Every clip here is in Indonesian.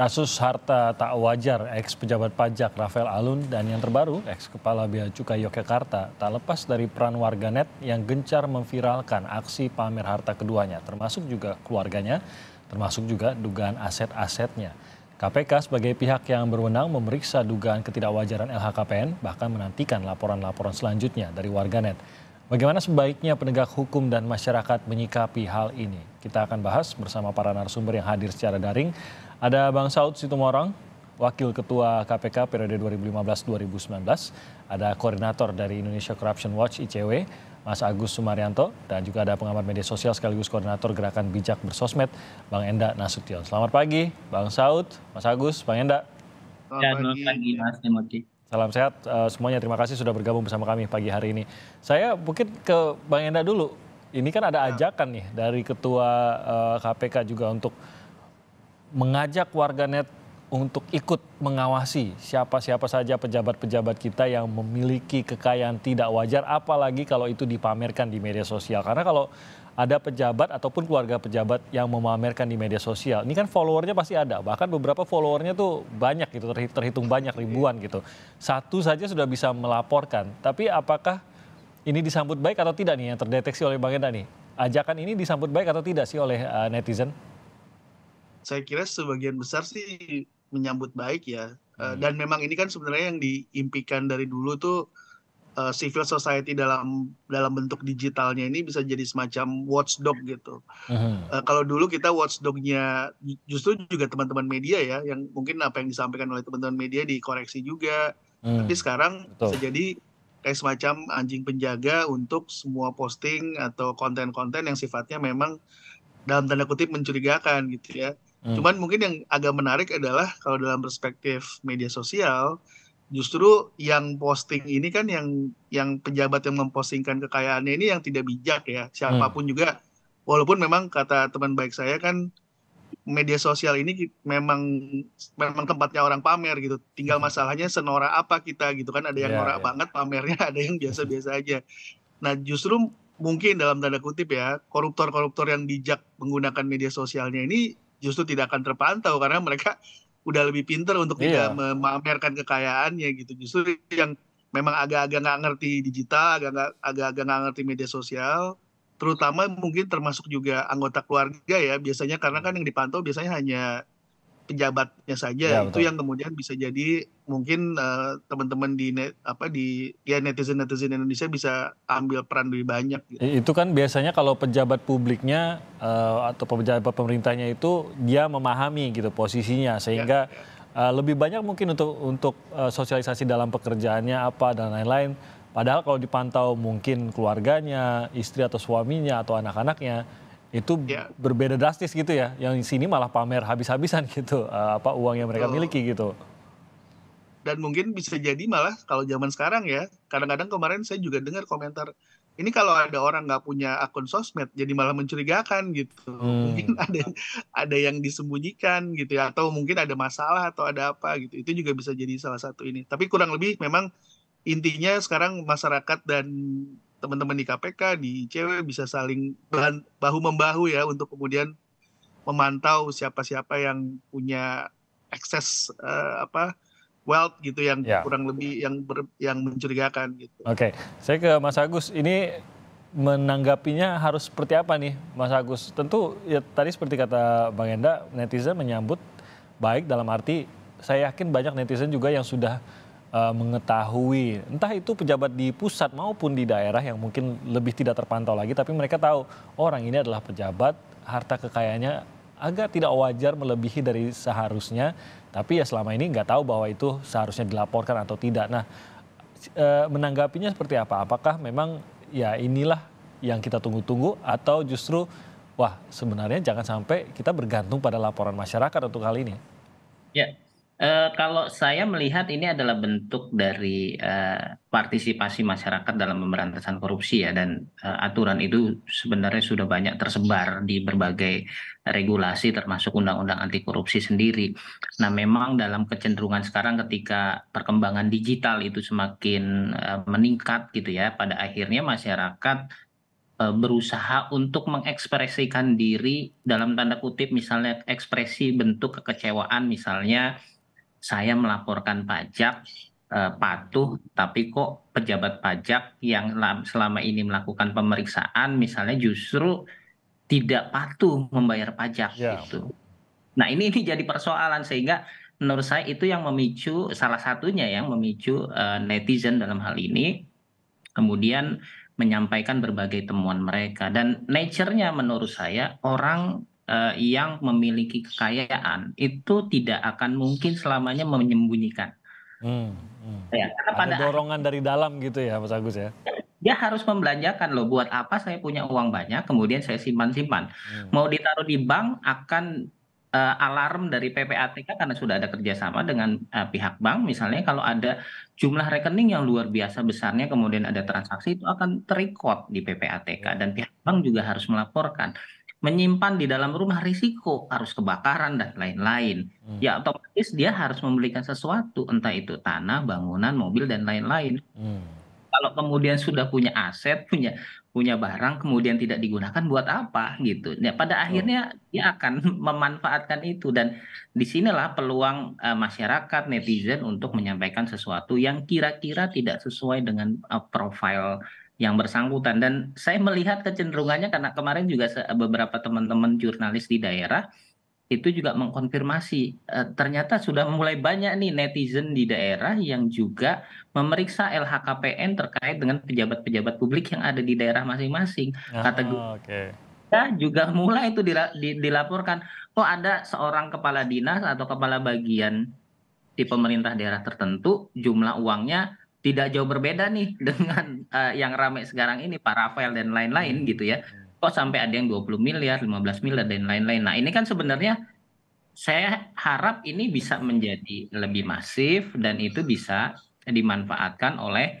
Kasus harta tak wajar eks pejabat pajak Rafael Alun dan yang terbaru eks kepala Bea Cukai Yogyakarta tak lepas dari peran warganet yang gencar memviralkan aksi pamer harta keduanya termasuk juga keluarganya termasuk juga dugaan aset-asetnya. KPK sebagai pihak yang berwenang memeriksa dugaan ketidakwajaran LHKPN bahkan menantikan laporan-laporan selanjutnya dari warganet. Bagaimana sebaiknya penegak hukum dan masyarakat menyikapi hal ini? Kita akan bahas bersama para narasumber yang hadir secara daring ada Bang Saud Situmorang, Wakil Ketua KPK periode 2015-2019, ada Koordinator dari Indonesia Corruption Watch ICW, Mas Agus Sumaryanto, dan juga ada pengamat media sosial sekaligus Koordinator Gerakan Bijak Bersosmed, Bang Enda Nasution. Selamat pagi, Bang Saud, Mas Agus, Bang Enda. Selamat pagi, Mas Timothy. Salam sehat uh, semuanya. Terima kasih sudah bergabung bersama kami pagi hari ini. Saya mungkin ke Bang Enda dulu. Ini kan ada ya. ajakan nih dari Ketua uh, eh, KPK juga untuk mengajak warganet untuk ikut mengawasi siapa-siapa saja pejabat-pejabat kita yang memiliki kekayaan tidak wajar apalagi kalau itu dipamerkan di media sosial karena kalau ada pejabat ataupun keluarga pejabat yang memamerkan di media sosial ini kan followernya pasti ada bahkan beberapa followernya tuh banyak gitu terhitung banyak iya. ribuan gitu satu saja sudah bisa melaporkan tapi apakah ini disambut baik atau tidak nih yang terdeteksi oleh Bang Enda nih ajakan ini disambut baik atau tidak sih oleh uh, netizen? saya kira sebagian besar sih menyambut baik ya. Eh, hmm. Dan memang ini kan sebenarnya yang diimpikan dari dulu tuh eh, civil society dalam dalam bentuk digitalnya ini bisa jadi semacam watchdog gitu. uh kalau dulu kita watchdognya justru juga teman-teman media ya, yang mungkin apa yang disampaikan oleh teman-teman media dikoreksi juga. Hmm. Tapi sekarang Betul. bisa jadi kayak semacam anjing penjaga untuk semua posting atau konten-konten yang sifatnya memang dalam tanda kutip mencurigakan gitu ya. Hmm. Cuman mungkin yang agak menarik adalah kalau dalam perspektif media sosial, justru yang posting ini kan yang yang pejabat yang mempostingkan kekayaannya ini yang tidak bijak ya siapapun hmm. juga walaupun memang kata teman baik saya kan media sosial ini memang memang tempatnya orang pamer gitu tinggal hmm. masalahnya senora apa kita gitu kan ada yang yeah, norak yeah. banget pamernya ada yang biasa-biasa aja nah justru mungkin dalam tanda kutip ya koruptor-koruptor yang bijak menggunakan media sosialnya ini justru tidak akan terpantau karena mereka udah lebih pinter untuk yeah. tidak memamerkan kekayaannya gitu. Justru yang memang agak-agak nggak ngerti digital, agak-agak nggak ngerti media sosial, terutama mungkin termasuk juga anggota keluarga ya biasanya karena kan yang dipantau biasanya hanya pejabatnya saja ya, itu yang kemudian bisa jadi mungkin uh, teman-teman di net, apa di ya netizen netizen Indonesia bisa ambil peran lebih banyak. Gitu. Itu kan biasanya kalau pejabat publiknya uh, atau pejabat pemerintahnya itu dia memahami gitu posisinya sehingga ya, ya. Uh, lebih banyak mungkin untuk untuk uh, sosialisasi dalam pekerjaannya apa dan lain-lain. Padahal kalau dipantau mungkin keluarganya, istri atau suaminya atau anak-anaknya itu yeah. berbeda drastis gitu ya. Yang di sini malah pamer habis-habisan gitu eh, apa uang yang mereka oh. miliki gitu. Dan mungkin bisa jadi malah kalau zaman sekarang ya, kadang-kadang kemarin saya juga dengar komentar ini kalau ada orang nggak punya akun sosmed jadi malah mencurigakan gitu. Hmm. Mungkin ada ada yang disembunyikan gitu ya atau mungkin ada masalah atau ada apa gitu. Itu juga bisa jadi salah satu ini. Tapi kurang lebih memang intinya sekarang masyarakat dan teman-teman di KPK, di ICW bisa saling bahu membahu ya untuk kemudian memantau siapa-siapa yang punya akses uh, eh, apa wealth gitu yang ya. kurang lebih yang ber, yang mencurigakan gitu. Oke, okay. saya ke Mas Agus ini menanggapinya harus seperti apa nih Mas Agus? Tentu ya tadi seperti kata Bang Enda netizen menyambut baik dalam arti saya yakin banyak netizen juga yang sudah Eh, mengetahui entah itu pejabat di pusat maupun di daerah yang mungkin lebih tidak terpantau lagi tapi mereka tahu oh, orang ini adalah pejabat harta kekayaannya agak tidak wajar melebihi dari seharusnya tapi ya selama ini nggak tahu bahwa itu seharusnya dilaporkan atau tidak nah eh, menanggapinya seperti apa apakah memang ya inilah yang kita tunggu-tunggu atau justru wah sebenarnya jangan sampai kita bergantung pada laporan masyarakat untuk kali ini ya Eh, kalau saya melihat ini adalah bentuk dari uh, partisipasi masyarakat dalam pemberantasan korupsi ya dan uh, aturan itu sebenarnya sudah banyak tersebar di berbagai regulasi termasuk undang-undang anti korupsi sendiri. Nah, memang dalam kecenderungan sekarang ketika perkembangan digital itu semakin uh, meningkat gitu ya, pada akhirnya masyarakat berusaha untuk mengekspresikan diri dalam tanda kutip misalnya ekspresi bentuk kekecewaan misalnya saya melaporkan pajak eh, patuh tapi kok pejabat pajak yang selama ini melakukan pemeriksaan misalnya justru tidak patuh membayar pajak yeah. itu. Nah ini ini jadi persoalan sehingga menurut saya itu yang memicu salah satunya yang memicu eh, netizen dalam hal ini kemudian menyampaikan berbagai temuan mereka dan nature-nya menurut saya orang uh, yang memiliki kekayaan itu tidak akan mungkin selamanya menyembunyikan. Hmm, hmm. Ya, karena Ada dorongan akhir, dari dalam gitu ya, Mas Agus ya. Dia harus membelanjakan loh. Buat apa saya punya uang banyak, kemudian saya simpan-simpan. Hmm. Mau ditaruh di bank akan uh, alarm dari PPATK karena sudah ada kerjasama dengan uh, pihak bank. Misalnya kalau ada jumlah rekening yang luar biasa besarnya, kemudian ada transaksi itu akan terikot di PPATK hmm. dan pihak bank juga harus melaporkan menyimpan di dalam rumah risiko harus kebakaran dan lain-lain. Hmm. Ya otomatis dia harus membelikan sesuatu entah itu tanah, bangunan, mobil dan lain-lain. Hmm. Kalau kemudian sudah punya aset, punya punya barang kemudian tidak digunakan buat apa gitu. Ya pada akhirnya oh. dia akan memanfaatkan itu dan disinilah peluang uh, masyarakat netizen untuk menyampaikan sesuatu yang kira-kira tidak sesuai dengan uh, profil yang bersangkutan dan saya melihat kecenderungannya karena kemarin juga beberapa teman-teman jurnalis di daerah itu juga mengkonfirmasi e, ternyata sudah mulai banyak nih netizen di daerah yang juga memeriksa LHKPN terkait dengan pejabat-pejabat publik yang ada di daerah masing-masing ah, kategori okay. Ya, juga mulai itu dilaporkan oh ada seorang kepala dinas atau kepala bagian di pemerintah daerah tertentu jumlah uangnya tidak jauh berbeda nih dengan uh, yang ramai sekarang ini Pak Rafael dan lain-lain hmm. gitu ya. Kok sampai ada yang 20 miliar, 15 miliar dan lain-lain. Nah, ini kan sebenarnya saya harap ini bisa menjadi lebih masif dan itu bisa dimanfaatkan oleh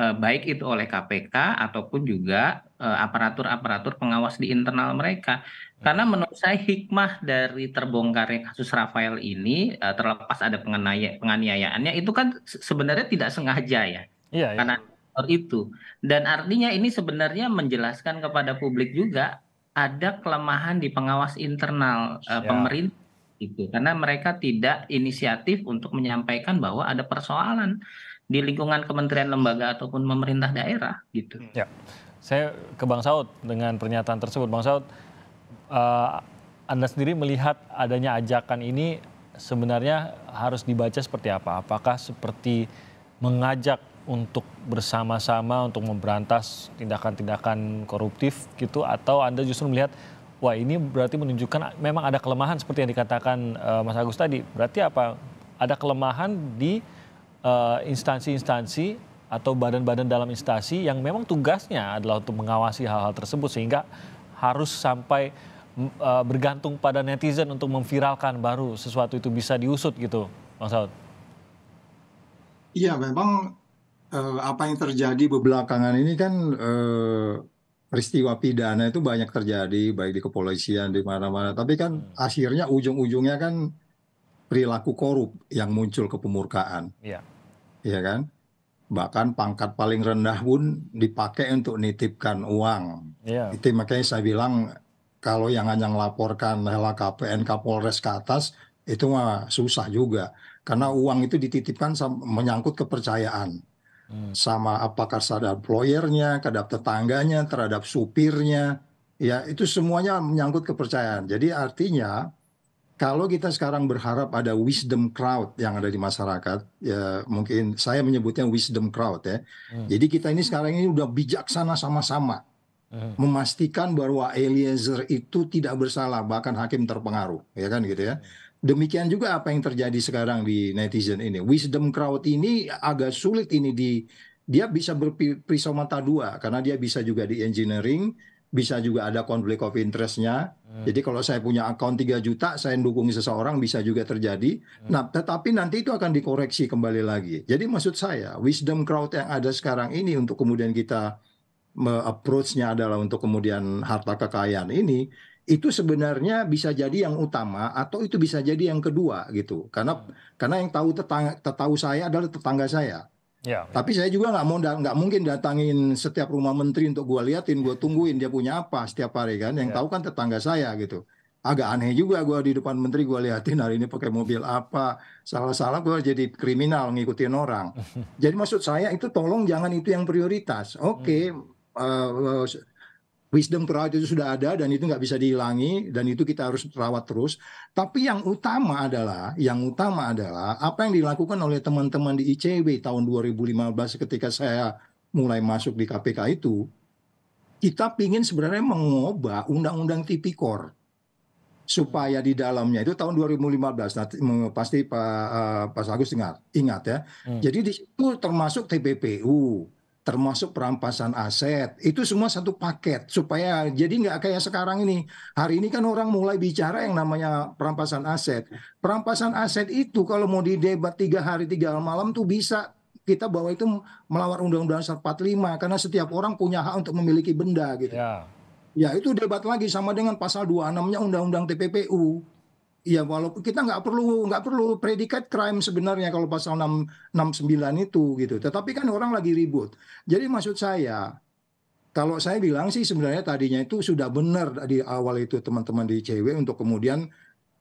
eh, baik itu oleh KPK ataupun juga eh, aparatur-aparatur eh, pengawas di internal mereka. Karena menurut saya hikmah dari terbongkarnya kasus Rafael ini eh, terlepas ada penganiayaannya itu kan sebenarnya tidak sengaja ya. Iya. iya. Karena itu dan artinya ini sebenarnya menjelaskan kepada publik juga ada kelemahan di pengawas internal ya. pemerintah itu karena mereka tidak inisiatif untuk menyampaikan bahwa ada persoalan di lingkungan kementerian lembaga ataupun pemerintah daerah gitu. Ya. Saya ke Bang Saud dengan pernyataan tersebut Bang Saud uh, Anda sendiri melihat adanya ajakan ini sebenarnya harus dibaca seperti apa? Apakah seperti mengajak untuk bersama-sama untuk memberantas tindakan-tindakan koruptif gitu atau Anda justru melihat wah ini berarti menunjukkan memang ada kelemahan seperti yang dikatakan uh, Mas Agus tadi. Berarti apa? Ada kelemahan di eh, instansi-instansi uh, atau badan-badan dalam instansi yang memang tugasnya adalah untuk mengawasi hal-hal tersebut sehingga harus sampai uh, bergantung pada netizen untuk memviralkan baru sesuatu itu bisa diusut gitu, Bang Saud? Iya, memang uh, apa yang terjadi belakangan ini kan uh, peristiwa pidana itu banyak terjadi baik di kepolisian di mana-mana. Tapi kan hmm. akhirnya ujung-ujungnya kan perilaku korup yang muncul ke pemurkaan. Iya. Iya kan? bahkan pangkat paling rendah pun dipakai untuk nitipkan uang. Yeah. Itu makanya saya bilang kalau yang hanya melaporkan KPN Kapolres ke atas itu mah susah juga karena uang itu dititipkan menyangkut kepercayaan hmm. sama apakah sadar employernya, terhadap tetangganya, terhadap supirnya, ya itu semuanya menyangkut kepercayaan. Jadi artinya kalau kita sekarang berharap ada wisdom crowd yang ada di masyarakat, ya mungkin saya menyebutnya wisdom crowd ya. Hmm. Jadi kita ini sekarang ini udah bijaksana sama-sama memastikan bahwa Eliezer itu tidak bersalah bahkan hakim terpengaruh ya kan gitu ya demikian juga apa yang terjadi sekarang di netizen ini wisdom crowd ini agak sulit ini di dia bisa berpisau mata dua karena dia bisa juga di engineering bisa juga ada konflik of interestnya jadi kalau saya punya account 3 juta saya dukung seseorang bisa juga terjadi nah tetapi nanti itu akan dikoreksi kembali lagi jadi maksud saya wisdom crowd yang ada sekarang ini untuk kemudian kita approach nya adalah untuk kemudian harta kekayaan ini itu sebenarnya bisa jadi yang utama atau itu bisa jadi yang kedua gitu karena karena yang tahu tetangga tahu saya adalah tetangga saya ya, ya, Tapi saya juga nggak mau nggak mungkin datangin setiap rumah menteri untuk gue liatin, gue tungguin dia punya apa setiap hari kan. Yang ya. tahu kan tetangga saya gitu. Agak aneh juga gue di depan menteri gue liatin hari ini pakai mobil apa. Salah-salah gue jadi kriminal ngikutin orang. Jadi maksud saya itu tolong jangan itu yang prioritas. Oke, okay, hmm Eh, eh, wisdom perawat itu sudah ada dan itu nggak bisa dihilangi dan itu kita harus rawat terus. Tapi yang utama adalah yang utama adalah apa yang dilakukan oleh teman-teman di ICW e tahun 2015 ketika saya mulai masuk di KPK itu kita ingin sebenarnya mengubah undang-undang tipikor supaya di dalamnya itu tahun 2015 nanti pasti Pak uh, Pak Agus ingat ingat ya. Hmm. Jadi di situ termasuk TPPU termasuk perampasan aset itu semua satu paket supaya jadi nggak kayak sekarang ini hari ini kan orang mulai bicara yang namanya perampasan aset perampasan aset itu kalau mau didebat tiga hari tiga malam tuh bisa kita bawa itu melawan undang-undang 45 karena setiap orang punya hak untuk memiliki benda gitu ya. ya itu debat lagi sama dengan pasal 26-nya undang-undang TPPU Iya walaupun kita nggak perlu nggak perlu predikat crime sebenarnya kalau pasal 669 itu gitu. Tetapi kan orang lagi ribut. Jadi maksud saya kalau saya bilang sih sebenarnya tadinya itu sudah benar di awal itu teman-teman di Cw untuk kemudian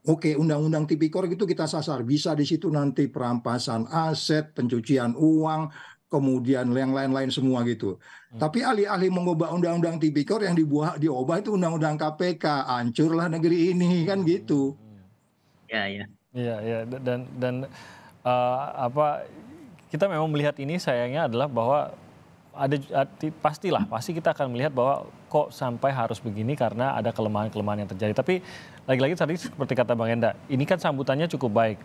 oke okay, undang-undang tipikor gitu kita sasar bisa di situ nanti perampasan aset, pencucian uang, kemudian yang lain-lain semua gitu. Hmm. Tapi ahli-ahli mengubah undang-undang tipikor yang dibuat diubah itu undang-undang KPK, hancurlah negeri ini kan gitu. Ya, ya. Iya, iya. Iya, iya dan dan uh, apa kita memang melihat ini sayangnya adalah bahwa ada ah, pastilah pasti kita akan melihat bahwa kok sampai harus begini karena ada kelemahan-kelemahan yang terjadi. Tapi lagi-lagi tadi seperti kata Bang Enda, ini kan sambutannya cukup baik.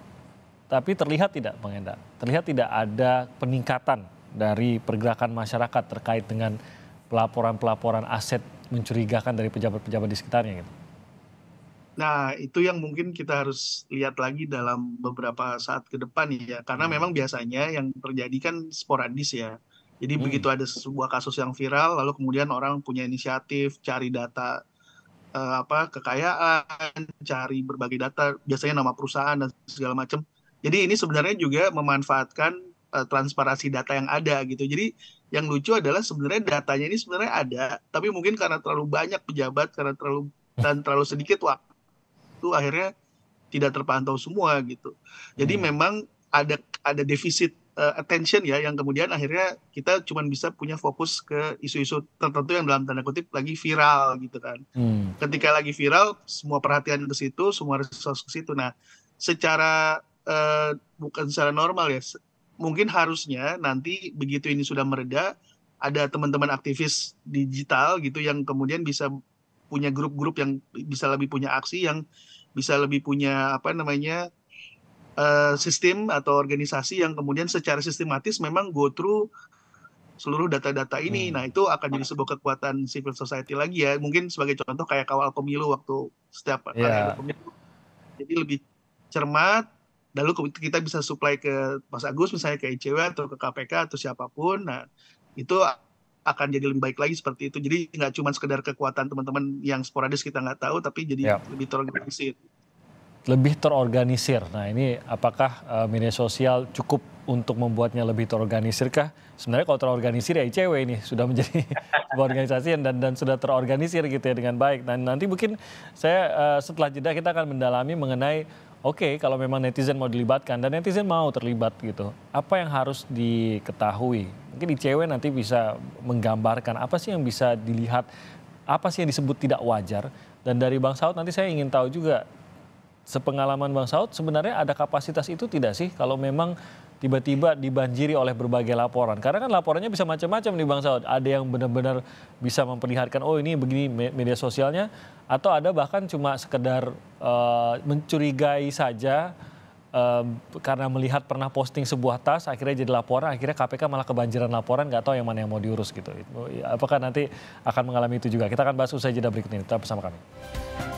Tapi terlihat tidak Bang Enda? Terlihat tidak ada peningkatan dari pergerakan masyarakat terkait dengan pelaporan-pelaporan aset mencurigakan dari pejabat-pejabat di sekitarnya gitu. Nah, itu yang mungkin kita harus lihat lagi dalam beberapa saat ke depan ya, karena hmm. memang biasanya yang terjadi kan sporadis ya. Jadi hmm. begitu ada sebuah kasus yang viral, lalu kemudian orang punya inisiatif cari data eh, apa kekayaan, cari berbagai data, biasanya nama perusahaan dan segala macam. Jadi ini sebenarnya juga memanfaatkan eh, transparansi data yang ada gitu. Jadi yang lucu adalah sebenarnya datanya ini sebenarnya ada, tapi mungkin karena terlalu banyak pejabat, karena terlalu dan terlalu sedikit waktu itu akhirnya tidak terpantau semua gitu. Jadi hmm. memang ada ada defisit uh, attention ya yang kemudian akhirnya kita cuma bisa punya fokus ke isu-isu tertentu yang dalam tanda kutip lagi viral gitu kan. Hmm. Ketika lagi viral semua perhatian ke situ, semua resource ke situ. Nah, secara uh, bukan secara normal ya, mungkin harusnya nanti begitu ini sudah mereda ada teman-teman aktivis digital gitu yang kemudian bisa punya grup-grup yang bisa lebih punya aksi yang bisa lebih punya apa namanya uh, sistem atau organisasi yang kemudian secara sistematis memang go through seluruh data-data ini. Hmm. Nah, itu akan jadi sebuah kekuatan civil society lagi ya. Mungkin sebagai contoh kayak kawal pemilu waktu setiap kali yeah. ada pemilu. Jadi lebih cermat lalu kita bisa supply ke Mas Agus misalnya ke ICW atau ke KPK atau siapapun. Nah, itu akan jadi lebih baik lagi seperti itu. Jadi nggak cuma sekedar kekuatan teman-teman yang sporadis kita nggak tahu, tapi jadi ya. lebih terorganisir. Lebih terorganisir. Nah ini apakah uh, media sosial cukup untuk membuatnya lebih terorganisir kah? Sebenarnya kalau terorganisir ya ICW ini sudah menjadi sebuah organisasi dan dan sudah terorganisir gitu ya dengan baik. Nah nanti mungkin saya uh, setelah jeda kita akan mendalami mengenai oke okay, kalau memang netizen mau dilibatkan dan netizen mau terlibat gitu, apa yang harus diketahui? Mungkin di cewek nanti bisa menggambarkan apa sih yang bisa dilihat, apa sih yang disebut tidak wajar. Dan dari Bang Saud nanti saya ingin tahu juga, sepengalaman Bang Saud sebenarnya ada kapasitas itu tidak sih kalau memang tiba-tiba dibanjiri oleh berbagai laporan. Karena kan laporannya bisa macam-macam nih Bang Saud. Ada yang benar-benar bisa memperlihatkan oh ini begini media sosialnya atau ada bahkan cuma sekedar uh, mencurigai saja uh, karena melihat pernah posting sebuah tas akhirnya jadi laporan akhirnya KPK malah kebanjiran laporan nggak tahu yang mana yang mau diurus gitu. Apakah nanti akan mengalami itu juga? Kita akan bahas usai jeda berikut ini. Tetap bersama kami.